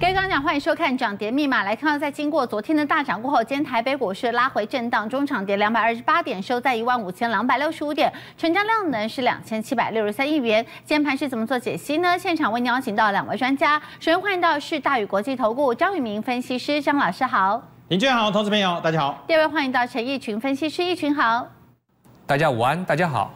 开讲，欢迎收看《涨跌密码》。来看到，在经过昨天的大涨过后，今天台北股市拉回震荡，中场跌两百二十八点，收在一万五千两百六十五点，成交量呢是两千七百六十三亿元。今天盘是怎么做解析呢？现场为您邀请到两位专家。首先欢迎到是大宇国际投顾张玉明分析师，张老师好。林俊好，投资朋友大家好。第二位欢迎到陈义群分析师，义群好。大家午安，大家好。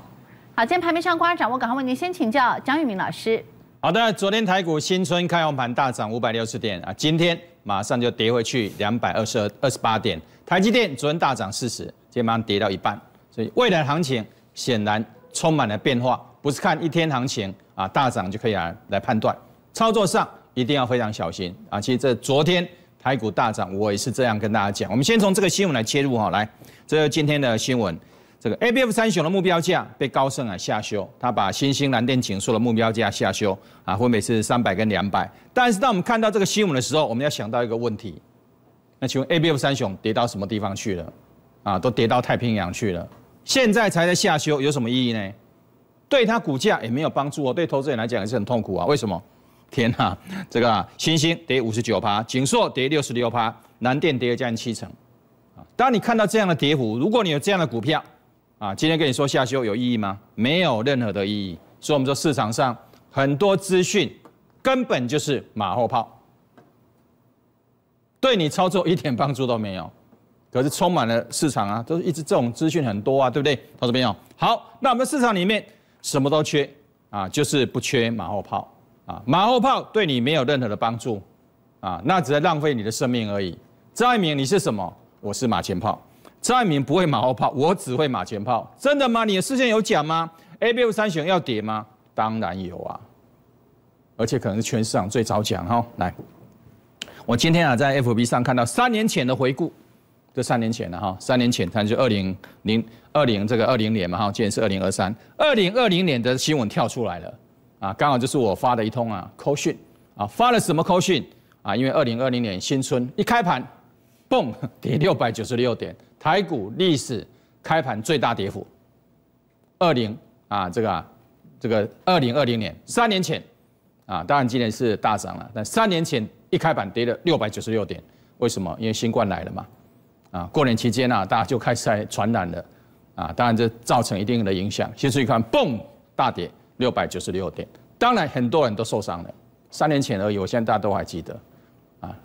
好，今天盘面上观掌握我赶快为您先请教张玉明老师。好的，昨天台股新春开阳盘大涨五百六十点啊，今天马上就跌回去两百二十二二十八点。台积电昨天大涨四十，今天马上跌到一半，所以未来行情显然充满了变化，不是看一天行情啊大涨就可以来来判断，操作上一定要非常小心啊。其实这昨天台股大涨，我也是这样跟大家讲。我们先从这个新闻来切入哈，来，这今天的新闻。这个 A B F 三雄的目标价被高盛啊下修，他把新兴蓝电锦硕的目标价下修啊，分别是三百跟两百。但是当我们看到这个新闻的时候，我们要想到一个问题，那请问 A B F 三雄跌到什么地方去了？啊，都跌到太平洋去了。现在才在下修，有什么意义呢？对它股价也没有帮助，对投资人来讲也是很痛苦啊。为什么？天啊，这个新兴跌五十九趴，锦硕跌六十六趴，蓝电跌了将近七成啊。当你看到这样的跌幅，如果你有这样的股票，啊，今天跟你说下休有意义吗？没有任何的意义。所以，我们说市场上很多资讯根本就是马后炮，对你操作一点帮助都没有。可是充满了市场啊，都一直这种资讯很多啊，对不对？同志们，有？好，那我们市场里面什么都缺啊，就是不缺马后炮啊。马后炮对你没有任何的帮助啊，那只是浪费你的生命而已。张一鸣，你是什么？我是马前炮。蔡明不会马后炮，我只会马前炮。真的吗？你的视线有讲吗？A、B、O 三选要跌吗？当然有啊，而且可能是全市场最早讲哈。来，我今天啊在 F、B 上看到三年前的回顾，这三年前的哈，三年前，它就二零零二零这个二零年嘛哈，今年是二零二三，二零二零年的新闻跳出来了啊，刚好就是我发的一通啊，call 讯啊，发了什么 call 讯啊？因为二零二零年新春一开盘。蹦跌六百九十六点，台股历史开盘最大跌幅。二零啊，这个，啊这个二零二零年三年前，啊，当然今年是大涨了，但三年前一开盘跌了六百九十六点，为什么？因为新冠来了嘛，啊，过年期间啊，大家就开始在传染了，啊，当然这造成一定的影响。先意看蹦大跌六百九十六点，当然很多人都受伤了。三年前而已，我现在大家都还记得。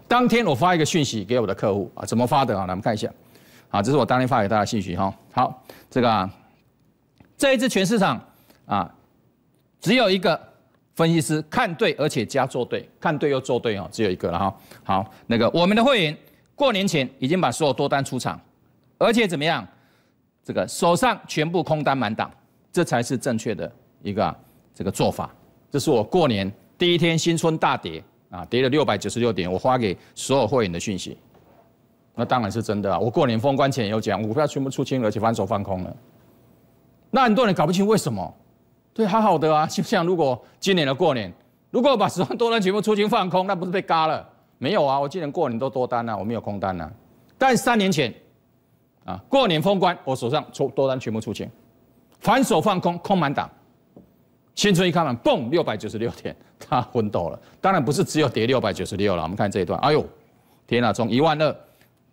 当天我发一个讯息给我的客户啊，怎么发的啊？来，我们看一下，啊，这是我当天发给大家信息哈。好，这个啊，这一只全市场啊，只有一个分析师看对，而且加做对，看对又做对哦，只有一个了哈。好，那个我们的会员过年前已经把所有多单出场，而且怎么样？这个手上全部空单满档，这才是正确的一个这个做法。这是我过年第一天新春大跌。啊，跌了六百九十六点，我发给所有会员的讯息，那当然是真的啊。我过年封关前有讲，股票全部出清而且反手放空了。那很多人搞不清为什么？对，还好的啊。就像如果今年的过年，如果我把十万多单全部出清放空，那不是被嘎了？没有啊，我今年过年都多单啊，我没有空单啊。但三年前，啊，过年封关，我手上出多单全部出清，反手放空，空满档。青春一开盘，嘣，六百九十六点，他昏倒了。当然不是只有跌六百九十六了，我们看这一段，哎呦，天哪，从一万二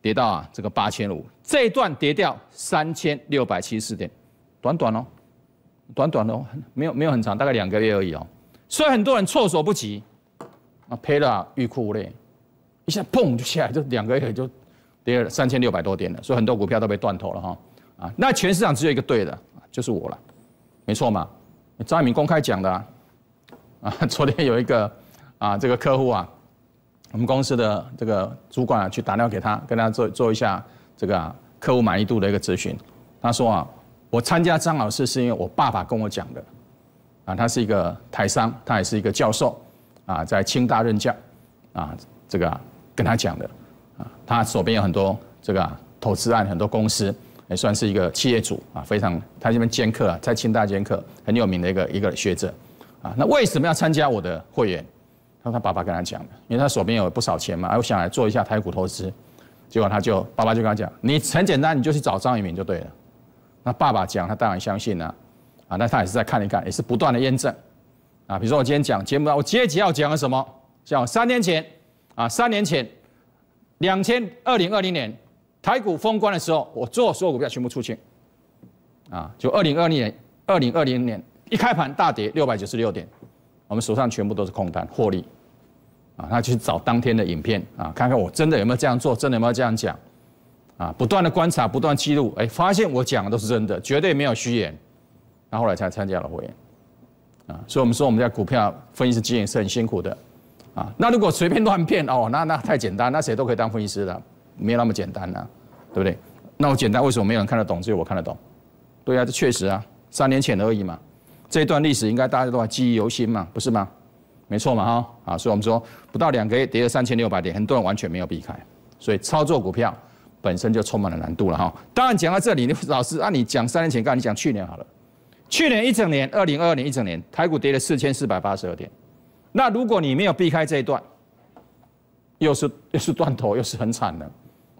跌到啊这个八千五，这一段跌掉三千六百七十四点，短短哦，短短哦，没有没有很长，大概两个月而已哦。所以很多人措手不及，啊，赔了欲哭无泪，一下嘣就下来，就两个月就跌了三千六百多点了。所以很多股票都被断头了哈。啊，那全市场只有一个对的，就是我了，没错嘛。张爱民公开讲的啊，昨天有一个啊，这个客户啊，我们公司的这个主管啊，去打电话给他，跟他做做一下这个客户满意度的一个咨询。他说啊，我参加张老师是因为我爸爸跟我讲的啊，他是一个台商，他也是一个教授啊，在清大任教啊，这个跟他讲的啊，他手边有很多这个投资案，很多公司。也算是一个企业主啊，非常，他这边兼课啊，在清大兼课，很有名的一个一个学者，啊，那为什么要参加我的会员？他他爸爸跟他讲的，因为他手边有不少钱嘛，哎，我想来做一下台股投资，结果他就爸爸就跟他讲，你很简单，你就去找张一明就对了。那爸爸讲他当然相信了，啊，那他也是在看一看，也是不断的验证，啊，比如说我今天讲节目啊，我接着要讲什么？讲三年前啊，三年前，两千二零二零年。台股封关的时候，我做所有股票全部出清，啊，就二零二零年、二零二零年一开盘大跌六百九十六点，我们手上全部都是空单获利，啊，他去找当天的影片啊，看看我真的有没有这样做，真的有没有这样讲，啊，不断的观察，不断记录，哎，发现我讲的都是真的，绝对没有虚言，他后来才参加了会，啊，所以我们说我们在股票分析师经营是很辛苦的，啊，那如果随便乱编哦，那那太简单，那谁都可以当分析师的。没有那么简单呐，对不对？那么简单，为什么没有人看得懂？只有我看得懂，对啊，确实啊，三年前而已嘛，这段历史应该大家都还记忆犹新嘛，不是吗？没错嘛，哈啊，所以我们说不到两个月跌了三千六百点，很多人完全没有避开，所以操作股票本身就充满了难度了哈。当然讲到这里，你老师按你讲三年前，告你讲去年好了，去年一整年，二零二二年一整年，台股跌了四千四百八十二点，那如果你没有避开这一段，又是又是断头，又是很惨的。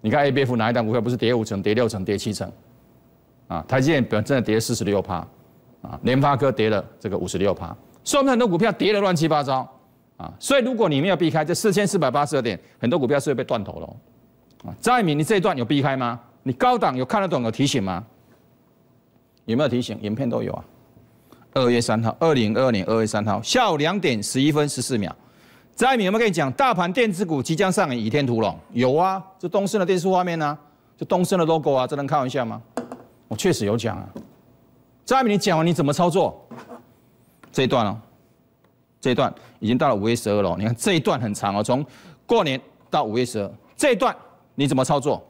你看 A、B、F 哪一档股票不是跌五成、跌六成、跌七成啊？台积电本真的跌四十六趴啊，联发科跌了这个五十六趴，所以我们很多股票跌的乱七八糟啊。所以如果你没有避开这四千四百八十二点，很多股票是会被断头了啊。张爱鸣，你这一段有避开吗？你高档有看得懂有提醒吗？有没有提醒？影片都有啊。二月三号，二零二二年二月三号下午两点十一分十四秒。张爱民有没有跟你讲，大盘电子股即将上演倚天屠龙？有啊，就东升的电视画面啊，就东升的 logo 啊，这能开玩笑吗？我确实有讲啊。张爱民，你讲完你怎么操作这一段哦，这一段已经到了五月十二了，你看这一段很长啊，从过年到五月十二，这一段你怎么操作？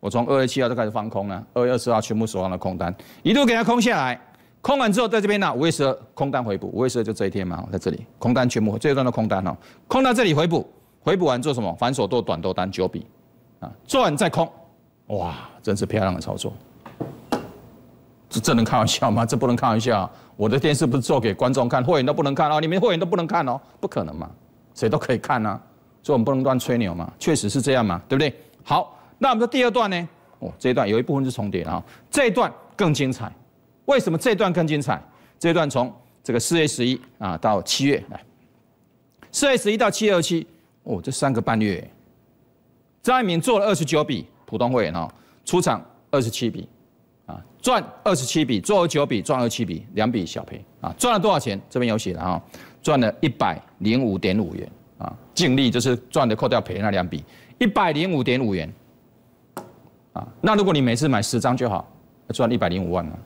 我从二月七号就开始放空了，二月二十号全部手上的空单，一路给他空下来。空完之后，在这边呢，五月十二空单回补，五月十二就这一天嘛，在这里空单全部这一段的空单哦，空到这里回补，回补完做什么？反手做短多单九笔，啊，做完再空，哇，真是漂亮的操作，这这能开玩笑吗？这不能开玩笑，我的电视不是做给观众看，会员都不能看哦，你们会员都不能看哦，不可能嘛，谁都可以看啊，所以我们不能乱吹牛嘛，确实是这样嘛，对不对？好，那我们的第二段呢？哦，这一段有一部分是重叠啊，这一段更精彩。为什么这段更精彩？这段从这个四月十一啊到七月，来四月十一到七月二七，哦，这三个半月，张爱民做了二十九笔普通会员哦，出场二十七笔，啊，赚二十七笔，做九笔赚二七笔，两笔小赔啊，赚了多少钱？这边有写的哈，赚了一百零五点五元啊，净利就是赚的，扣掉赔那两笔，一百零五点五元啊。那如果你每次买十张就好，赚一百零五万了。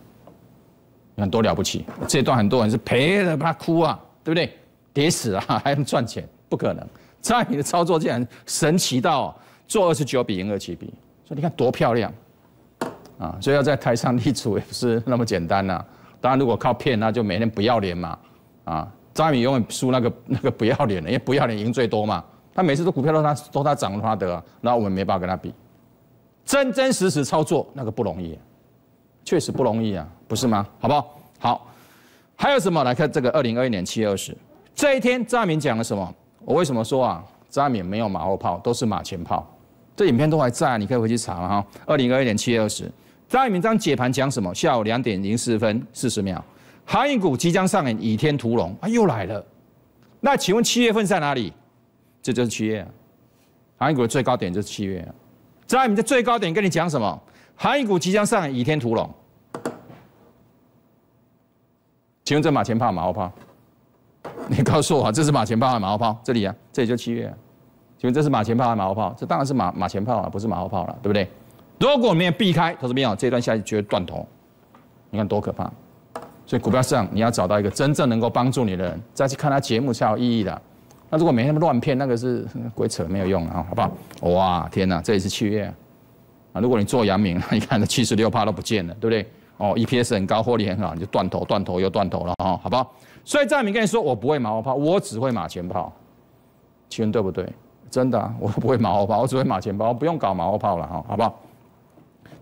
你看多了不起，这段很多人是赔了把他哭啊，对不对？跌死啊，还能赚钱？不可能。张宇的操作竟然神奇到做二十九比赢二十七比，所以你看多漂亮啊！所以要在台上立足也不是那么简单呐。当然，如果靠骗，那就每天不要脸嘛。啊，张宇永远输那个 那个不要脸的，因为不要脸赢最多嘛。他每次都股票都他都他涨他得，那我们没办法跟他比。真真实实操作那个不容易。确实不容易啊，不是吗？好不好？好，还有什么来看这个？二零二一年七月二十这一天，张亚敏讲了什么？我为什么说啊，张亚敏没有马后炮，都是马前炮。这影片都还在，你可以回去查了哈。二零二一年七月二十，张亚敏张解盘讲什么？下午两点零四分四十秒，行业股即将上演倚天屠龙啊，又来了。那请问七月份在哪里？这就是七月，行业股的最高点就是七月。张亚敏在最高点跟你讲什么？航运股即将上演倚天屠龙，请问这马前炮马后炮？你告诉我，这是马前炮还是马后炮？这里啊，这里就七月。请问这是马前炮还是马后炮？这当然是马马前炮啊，不是马后炮了，对不对？如果没有避开，投资没有这一段下去绝对断头，你看多可怕！所以股票市场你要找到一个真正能够帮助你的人，再去看他节目才有意义的。那如果那么乱骗，那个是鬼扯，没有用啊，好不好？哇，天哪，这也是七月。如果你做阳明，你看这七十六趴都不见了，对不对？哦，EPS 很高，获利很好，你就断头，断头又断头了哦，好不好？所以张明跟你说，我不会马后炮，我只会马前炮，问对不对？真的，我不会马后炮，我只会马前炮，不用搞马后炮了哈，好不好？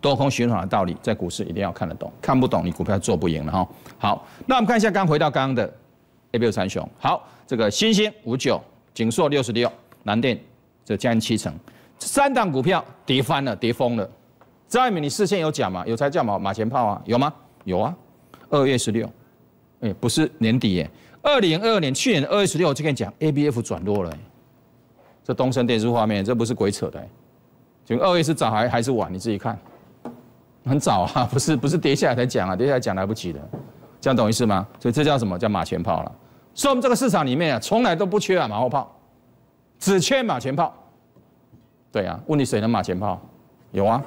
多空循环的道理，在股市一定要看得懂，看不懂你股票做不赢了哈。好，那我们看一下刚回到刚刚的 A 股三雄，好，这个星星五九，锦硕六十六，南电这降七成。三档股票跌翻了，跌疯了。张爱民，你事先有讲吗？有才叫嘛？马前炮啊，有吗？有啊。二月十六，哎，不是年底耶。二零二二年，去年二月十六，我就跟你讲，ABF 转弱了。这东升电视画面，这不是鬼扯的。就二月是早还还是晚？你自己看，很早啊，不是不是跌下来才讲啊，跌下来讲来不及的，这样懂意思吗？所以这叫什么叫马前炮了？所以我们这个市场里面啊，从来都不缺啊马后炮，只缺马前炮。对啊，问你谁能马前炮，有啊，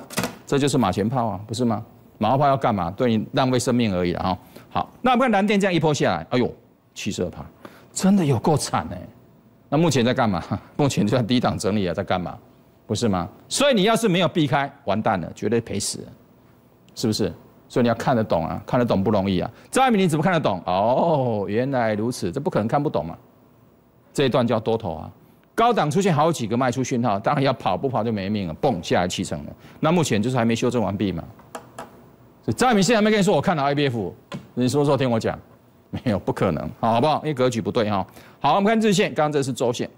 这就是马前炮啊，不是吗？马后炮要干嘛？对你浪费生命而已了哈。好，那看蓝电这样一波下来，哎呦，七十二趴，真的有够惨哎。那目前在干嘛？目前就在低档整理啊，在干嘛？不是吗？所以你要是没有避开，完蛋了，绝对赔死，是不是？所以你要看得懂啊，看得懂不容易啊。张爱民你怎么看得懂？哦，原来如此，这不可能看不懂嘛。这一段叫多头啊。高档出现好几个卖出讯号，当然要跑不跑就没命了。蹦下来七成了，那目前就是还没修正完毕嘛。所张伟明现在还没跟你说，我看到 I B F，你什么时候听我讲？没有，不可能，好好不好？因为格局不对哈。好，我们看日线，刚刚这是周线，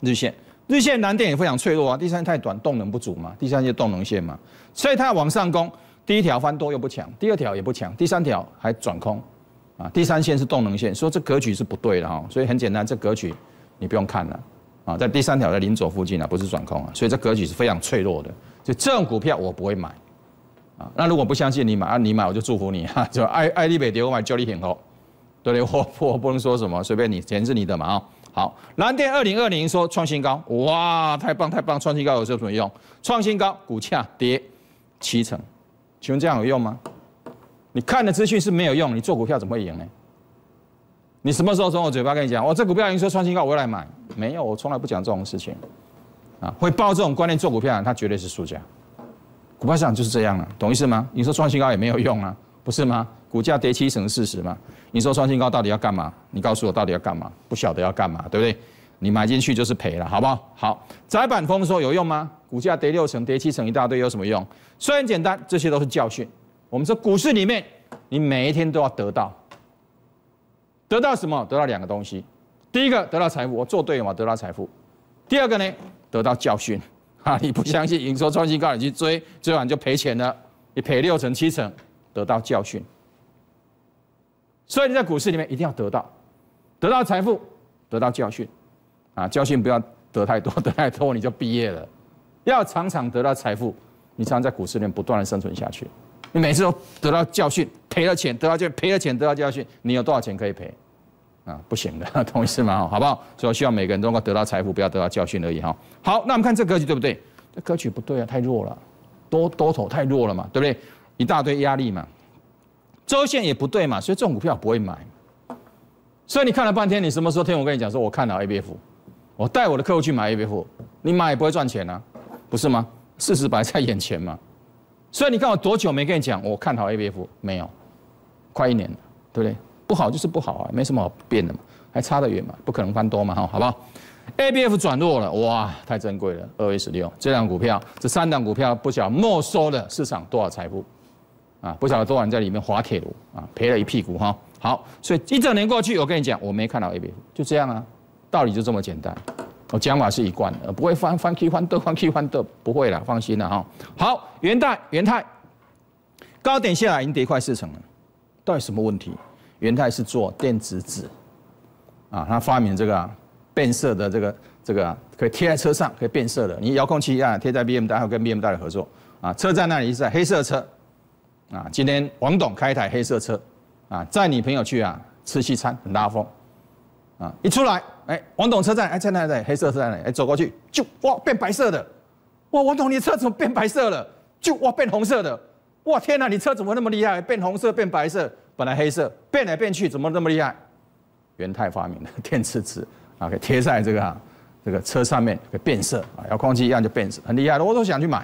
日线，日线难点也非常脆弱啊。第三太短，动能不足嘛，第三就动能线嘛，所以它要往上攻。第一条翻多又不强，第二条也不强，第三条还转空啊。第三线是动能线，说这格局是不对的哈。所以很简单，这格局你不用看了。啊，在第三条在零走附近啊，不是转空啊，所以这格局是非常脆弱的。所以这种股票我不会买，啊，那如果不相信你买，啊，你买我就祝福你啊，就爱爱利北跌我买焦力挺好。对不对？我我不能说什么，随便你，钱是你的嘛啊。好，蓝电二零二零说创新高，哇，太棒太棒！创新高有什么用？创新高股价跌七成，请问这样有用吗？你看的资讯是没有用，你做股票怎么会赢呢？你什么时候从我嘴巴跟你讲？我这股票你说创新高，我会来买。没有，我从来不讲这种事情。啊，会抱这种观念做股票，他绝对是输家。股票市场就是这样了，懂意思吗？你说创新高也没有用啊，不是吗？股价跌七成、事实嘛。你说创新高到底要干嘛？你告诉我到底要干嘛？不晓得要干嘛，对不对？你买进去就是赔了，好不好？好，窄板封说有用吗？股价跌六成、跌七成一大堆，有什么用？虽然简单，这些都是教训。我们说股市里面，你每一天都要得到。得到什么？得到两个东西，第一个得到财富，我做对了嘛，得到财富；第二个呢，得到教训。啊，你不相信营收创新高，你去追，追完就赔钱了，你赔六成七成，得到教训。所以你在股市里面一定要得到，得到财富，得到教训。啊，教训不要得太多，得太多你就毕业了。要常常得到财富，你才能在股市里面不断的生存下去。你每次都得到教训。赔了钱得到教训，赔了钱得到教训。你有多少钱可以赔？啊，不行的，同 意是吗？好不好？所以希望每个人能够得到财富，不要得到教训而已哈。好，那我们看这格局对不对？这格局不对啊，太弱了，多多头太弱了嘛，对不对？一大堆压力嘛，周线也不对嘛，所以这种股票不会买。所以你看了半天，你什么时候听我跟你讲说我看好 A B F？我带我的客户去买 A B F，你买也不会赚钱啊，不是吗？事实摆在眼前嘛。所以你看我多久没跟你讲我看好 A B F？没有。快一年了，对不对？不好就是不好啊，没什么好变的嘛，还差得远嘛，不可能翻多嘛，哈，好不好？A B F 转弱了，哇，太珍贵了，二月十六，这档股票，这三档股票，不晓得没收了市场多少财富啊，不晓得多少人在里面滑铁卢啊，赔了一屁股哈。好，所以一整年过去，我跟你讲，我没看到 A B F，就这样啊，道理就这么简单，我讲法是一贯的，不会翻翻 K 翻豆翻 K 翻豆，不会了，放心了哈。好，元代元泰高点下来已经跌快四成了。到底什么问题？元泰是做电子纸，啊，他发明这个变色的这个这个可以贴在车上可以变色的。你遥控器啊贴在 B M 带，还有跟 B M 带的合作啊。车站那里是在黑色车，啊，今天王董开一台黑色车，啊，载你朋友去啊吃西餐很拉风，啊，一出来哎，王董车站哎在那在黑色车站里哎走过去就哇变白色的，哇王董你车怎么变白色了？就哇变红色的，哇天哪你车怎么那么厉害？变红色变白色。本来黑色变来变去，怎么那么厉害？元泰发明的电磁纸啊，给贴在这个 这个车上面，给变色啊，遥控器一样就变色，很厉害的。我都想去买，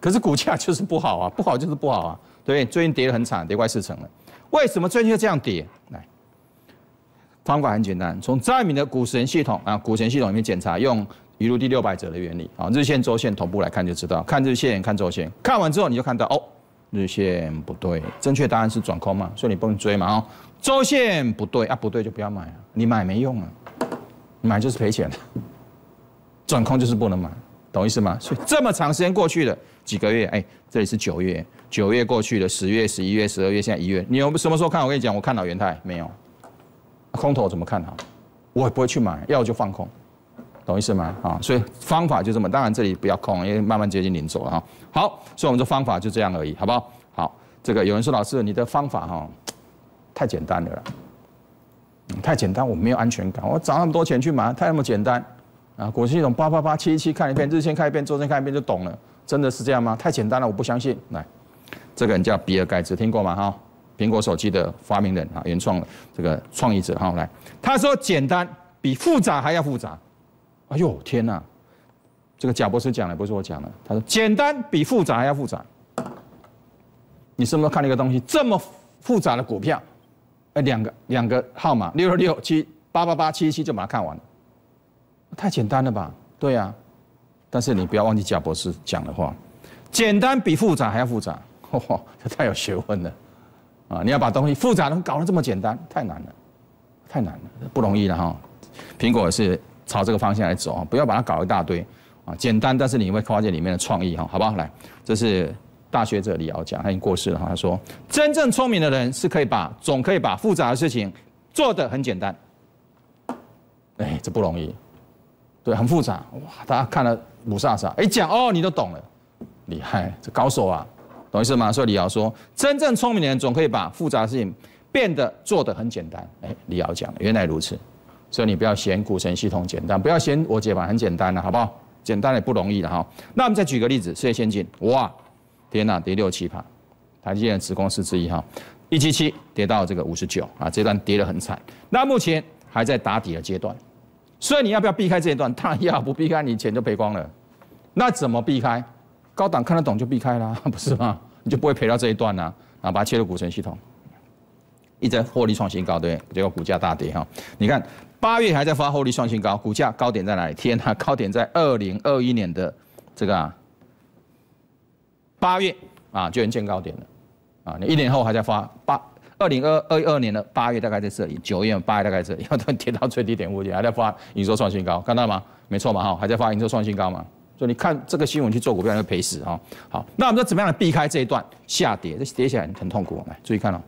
可是股价就是不好啊，不好就是不好啊，对，最近跌得很惨，跌快四成了。为什么最近这样跌？来，方法很简单，从张爱民的股神系统啊，股神系统里面检查，用一路第六百者的原理啊，日线周线同步来看就知道，看日线看周线，看完之后你就看到哦。日线不对，正确答案是转空嘛，所以你不能追嘛哦。周线不对啊，不对就不要买啊，你买没用啊，买就是赔钱了。转空就是不能买，懂意思吗？所以这么长时间过去了，几个月，哎，这里是九月，九月过去了，十月、十一月、十二月，现在一月，你有什么时候看？我跟你讲，我看到元泰没有？空头怎么看好？我也不会去买，要就放空。懂意思吗？啊，所以方法就这么，当然这里不要空，因为慢慢接近零走了哈。好，所以我们的方法就这样而已，好不好？好，这个有人说，老师你的方法哈，太简单了，太简单，我没有安全感，我找那么多钱去买，太那么简单啊！股市系统八八八七七看一遍，日线看一遍，周线看一遍就懂了，真的是这样吗？太简单了，我不相信。来，这个人叫比尔盖茨，听过吗？哈，苹果手机的发明人啊，原创的这个创意者哈。来，他说简单比复杂还要复杂。哎呦天哪！这个贾博士讲的不是我讲的，他说简单比复杂还要复杂。你是不是看了一个东西这么复杂的股票？哎，两个两个号码六六六七八八八七七就把它看完了，太简单了吧？对呀。但是你不要忘记贾博士讲的话，简单比复杂还要复杂。这太有学问了啊！你要把东西复杂的搞得这么简单，太难了，太难了，不容易了哈。苹果是。朝这个方向来走啊！不要把它搞一大堆啊，简单，但是你会发现里面的创意哈，好不好？来，这是大学者李敖讲，他已经过世了哈。他说，真正聪明的人是可以把总可以把复杂的事情做得很简单。哎，这不容易，对，很复杂哇！大家看了五煞傻，哎，讲哦，你都懂了，厉害，这高手啊，懂意思吗？所以李敖说，真正聪明的人总可以把复杂的事情变得做得很简单。哎，李敖讲，原来如此。所以你不要嫌股神系统简单，不要嫌我解盘很简单了，好不好？简单的不容易的哈。那我们再举个例子，事业先进，哇，天呐，跌六七趴，台积电子公司之一哈，一七七跌到这个五十九啊，这段跌得很惨。那目前还在打底的阶段，所以你要不要避开这一段？当然要，不避开你钱就赔光了。那怎么避开？高档看得懂就避开了，不是吗？你就不会赔到这一段呢？啊，把它切入股神系统。一直获利创新高，对，结果股价大跌哈。你看，八月还在发获利创新高，股价高点在哪里？天啊，高点在二零二一年的这个八月啊，就能见高点了啊。你一年后还在发八二零二二二年的八月大概在这里，九月八月大概这里，要 后跌到最低点附近还在发，营收创新高看到吗？没错嘛哈，还在发营收创新高嘛？所以你看这个新闻去做股票，要赔死哈。好，那我们怎么样来避开这一段下跌？这跌起来很痛苦，来注意看了。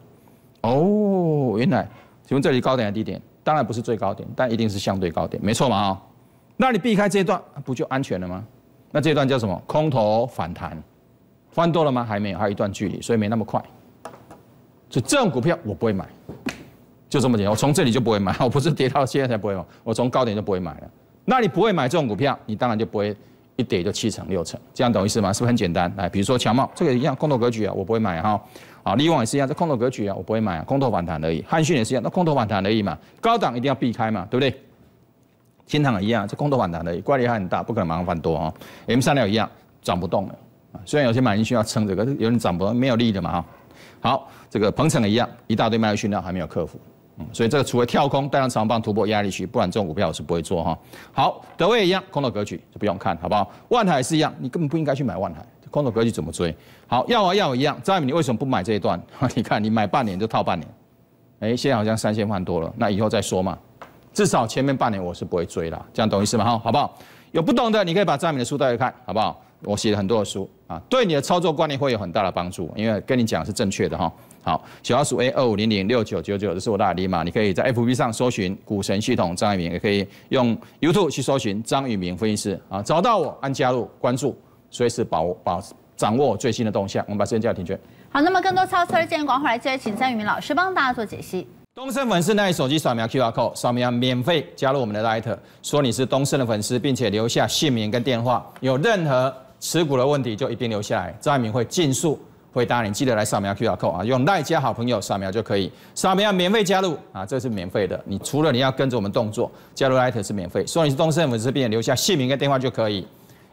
哦，原来，请问这里高点还是低点？当然不是最高点，但一定是相对高点，没错嘛？哦，那你避开这段不就安全了吗？那这段叫什么？空头反弹，翻多了吗？还没有，还有一段距离，所以没那么快。所以这种股票我不会买，就这么简单。我从这里就不会买，我不是跌到现在才不会买，我从高点就不会买了。那你不会买这种股票，你当然就不会。一跌就七成六成，这样懂意思吗？是不是很简单？来，比如说强茂，这个一样空头格局啊，我不会买哈。好，利旺也是一样，这空头格局啊，我不会买，空头反弹而已。汉讯也是一样，那空头反弹而已嘛，高档一定要避开嘛，对不对？天堂也一样，这空头反弹而已，怪力还很大，不可能麻烦多啊。M 三六一样，涨不动了。啊，虽然有些买进要撑可是有人涨不动，没有利的嘛哈。好，这个鹏程也一样，一大堆卖进量还没有克服。所以这个除非跳空带上长棒突破压力区，不然这种股票我是不会做哈。好，德威一样空头格局就不用看，好不好？万海是一样，你根本不应该去买万海，空头格局怎么追？好，要啊要一样，张爱你为什么不买这一段？你看你买半年就套半年，哎，现在好像三千万多了，那以后再说嘛。至少前面半年我是不会追啦，这样懂意思吗？好，好不好？有不懂的你可以把张爱的书带去看，好不好？我写了很多的书。啊，对你的操作观念会有很大的帮助，因为跟你讲是正确的哈。好，小老鼠 A 二五零零六九九九，这是我的 ID 码，你可以在 FB 上搜寻“股神系统”张宇明，也可以用 YouTube 去搜寻“张宇明分析师”。啊，找到我按加入关注，随时保保掌握最新的动向。我们把时间交给听娟。好，那么更多超车的建议，广化来接着请张宇明老师帮大家做解析。东升粉丝拿手机扫描 QR code，扫描免费加入我们的 Lite，说你是东升的粉丝，并且留下姓名跟电话，有任何。持股的问题就一并留下来，张爱明会尽速回答你。记得来扫描 QR code 啊，用赖家好朋友扫描就可以，扫描免费加入啊，这是免费的。你除了你要跟着我们动作加入 Lite 是免费，所以你是东森粉丝，这留下姓名跟电话就可以。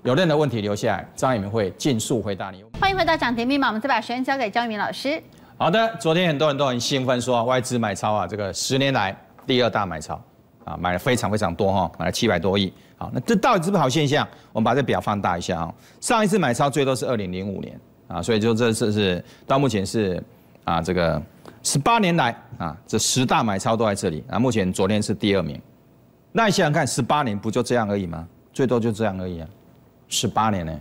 有任何问题留下来，张爱明会尽速回答你。欢迎回到涨停密码，我们再把时间交给张玉明老师。好的，昨天很多人都很兴奋说外资买超啊，这个十年来第二大买超。啊，买了非常非常多哈，买了七百多亿。好，那这到底是不是好现象？我们把这表放大一下哈。上一次买超最多是二零零五年啊，所以就这次是到目前是啊这个十八年来啊，这十大买超都在这里。那目前昨天是第二名，那你想想看，十八年不就这样而已吗？最多就这样而已啊，十八年呢，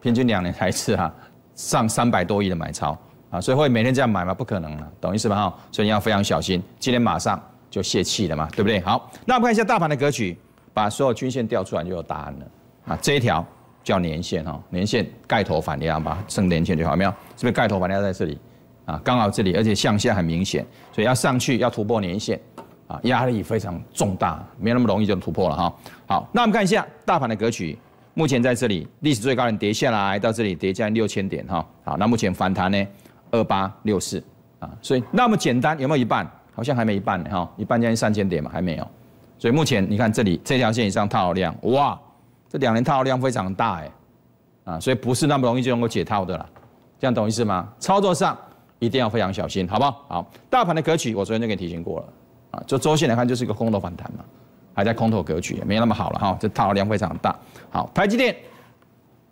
平均两年才一次啊，上三百多亿的买超啊，所以会每天这样买吗？不可能了，懂意思吧哈？所以你要非常小心。今天马上。就泄气了嘛，对不对？好，那我们看一下大盘的格局，把所有均线调出来就有答案了啊。这一条叫年线哈，年线盖头反压吧，剩年线就好没有？是不是盖头反压在这里啊？刚好这里，而且向下很明显，所以要上去要突破年线啊，压力非常重大，没那么容易就突破了哈。好，那我们看一下大盘的格局，目前在这里历史最高点跌下来到这里将近六千点哈。好，那目前反弹呢二八六四啊，所以那么简单有没有一半？好像还没一半呢哈，一半将近三千点嘛，还没有，所以目前你看这里这条线以上套牢量，哇，这两年套牢量非常大哎，啊，所以不是那么容易就能够解套的啦。这样懂意思吗？操作上一定要非常小心，好不好？好，大盘的格局我昨天就给你提醒过了啊，就周线来看就是一个空头反弹嘛，还在空头格局，没那么好了哈，这套牢量非常大。好，台积电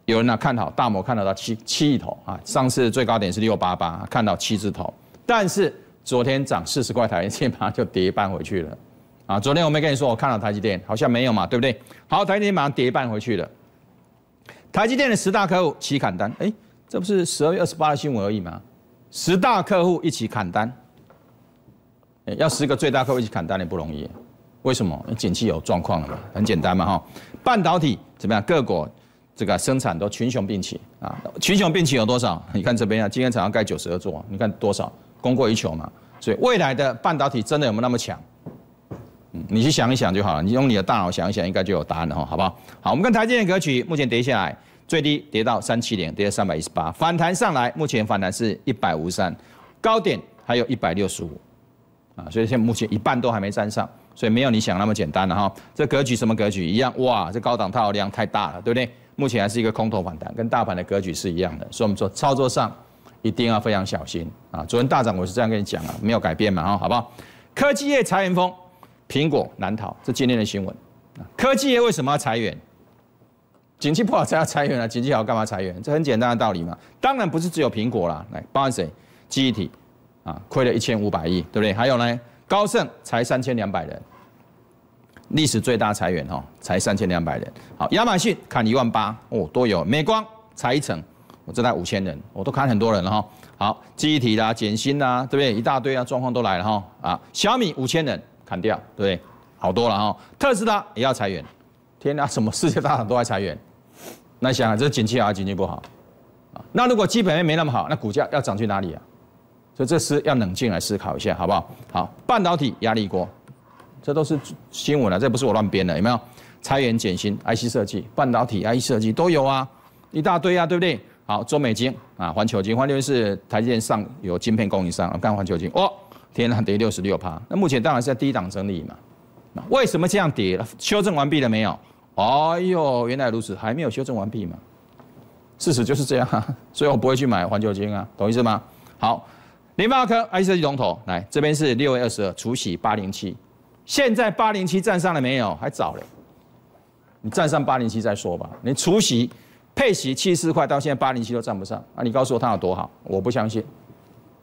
有人呢看好，大摩看到到七七亿头啊，上次最高点是六八八，看到七字头，但是。昨天涨四十块台今天马上就跌一半回去了，啊！昨天我没跟你说，我看了台积电好像没有嘛，对不对？好，台积电马上跌一半回去了。台积电的十大客户齐砍单，哎，这不是十二月二十八的新闻而已吗？十大客户一起砍单，要十个最大客户一起砍单也不容易，为什么？景气有状况了嘛？很简单嘛，哈！半导体怎么样？各国这个生产都群雄并起啊！群雄并起有多少？你看这边啊，今天早上盖九十二座，你看多少？供过于求嘛，所以未来的半导体真的有没有那么强？嗯，你去想一想就好了。你用你的大脑想一想，应该就有答案了哈，好不好？好，我们跟台积电格局，目前跌下来最低跌到三七零，跌到三百一十八，反弹上来，目前反弹是一百五三，高点还有一百六十五啊，所以现在目前一半都还没站上，所以没有你想那么简单了哈。这格局什么格局？一样哇，这高档套量太大了，对不对？目前还是一个空头反弹，跟大盘的格局是一样的。所以我们说操作上。一定要非常小心啊！昨天大涨，我是这样跟你讲啊，没有改变嘛，哈，好不好？科技业裁员风，苹果难逃，这今天的新闻。科技业为什么要裁员？经济不好才要裁员啊，经济好干嘛裁员？这很简单的道理嘛。当然不是只有苹果啦，来，包含谁？记忆体啊，亏了一千五百亿，对不对？还有呢，高盛裁三千两百人，历史最大裁员哈，裁三千两百人。好，亚马逊砍一万八，哦，都有。美光裁一层。我这带五千人，我都砍很多人了哈。好，集体啦，减薪啦，对不对？一大堆啊，状况都来了哈。啊，小米五千人砍掉，对不对？好多了哈。特斯拉也要裁员，天哪，什么世界大厂都在裁员。那想想，这是经济好景气不好？啊，那如果基本面没那么好，那股价要涨去哪里啊？所以这是要冷静来思考一下，好不好？好，半导体压力锅，这都是新闻了，这不是我乱编的，有没有？裁员、减薪、IC 设计、半导体、i c 设计都有啊，一大堆啊，对不对？好，中美金啊，环球金，环球金是台积电上有晶片供应商，看环球金，哇，天啊，跌六十六趴，那目前当然是在低档整理嘛，那为什么这样跌了？修正完毕了没有？哎呦，原来如此，还没有修正完毕嘛，事实就是这样，所以我不会去买环球金啊，懂意思吗？好，联发科，I C 龙头，来，这边是六月二十二，除息八零七，现在八零七站上了没有？还早嘞，你站上八零七再说吧，你除息。配息七十四块到现在八零七都占不上啊！你告诉我它有多好，我不相信。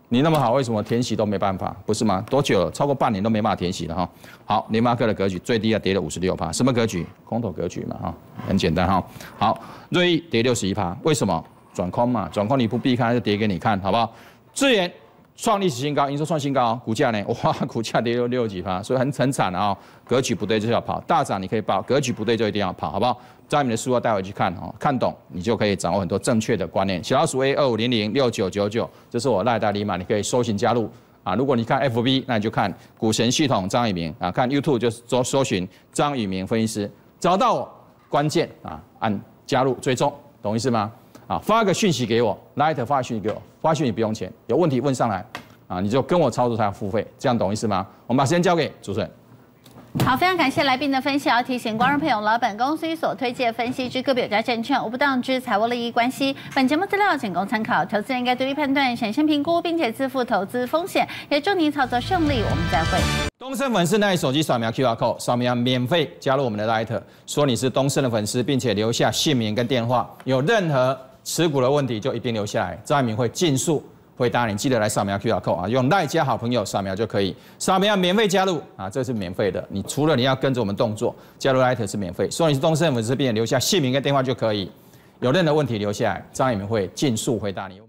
你那么好，为什么填息都没办法？不是吗？多久了？超过半年都没法填息了哈。好，联发科的格局最低要跌了五十六趴，什么格局？空头格局嘛哈，很简单哈。好，瑞昱跌六十一趴，为什么？转空嘛，转空你不避开就跌给你看好不好？智源创历史新高，你说创新高，股价呢？哇，股价跌了六十几趴，所以很很惨啊。格局不对就是要跑，大涨你可以报，格局不对就一定要跑，好不好？张宇明的书要带回去看哦，看懂你就可以掌握很多正确的观念。小老鼠 A 二五零零六九九九，这是我赖大利嘛，你可以搜寻加入啊。如果你看 FB，那你就看股神系统张宇明啊，看 YouTube 就搜搜寻张宇明分析师，找到我关键啊，按加入追踪，懂意思吗？啊，发个讯息给我，l i g h t 发讯给我，发讯也不用钱，有问题问上来啊，你就跟我操作，他要付费，这样懂意思吗？我们把时间交给主持人。好，非常感谢来宾的分析。要提醒观众朋友，老本公司所推荐分析之个别有价证券，无不当之财务利益关系。本节目资料仅供参考，投资人应该独立判断、审慎评估，并且自负投资风险。也祝您操作顺利，我们再会。东森粉丝来手机扫描 QR code，扫描免费加入我们的 Lite，说你是东森的粉丝，并且留下姓名跟电话。有任何持股的问题，就一并留下来，张爱民会尽速。回答你记得来扫描 Q R code 啊，用赖家好朋友扫描就可以，扫描免费加入啊，这是免费的。你除了你要跟着我们动作加入 letter 是免费，所以你是东森粉丝，别留下姓名跟电话就可以，有任何问题留下来，张宇明会尽速回答你。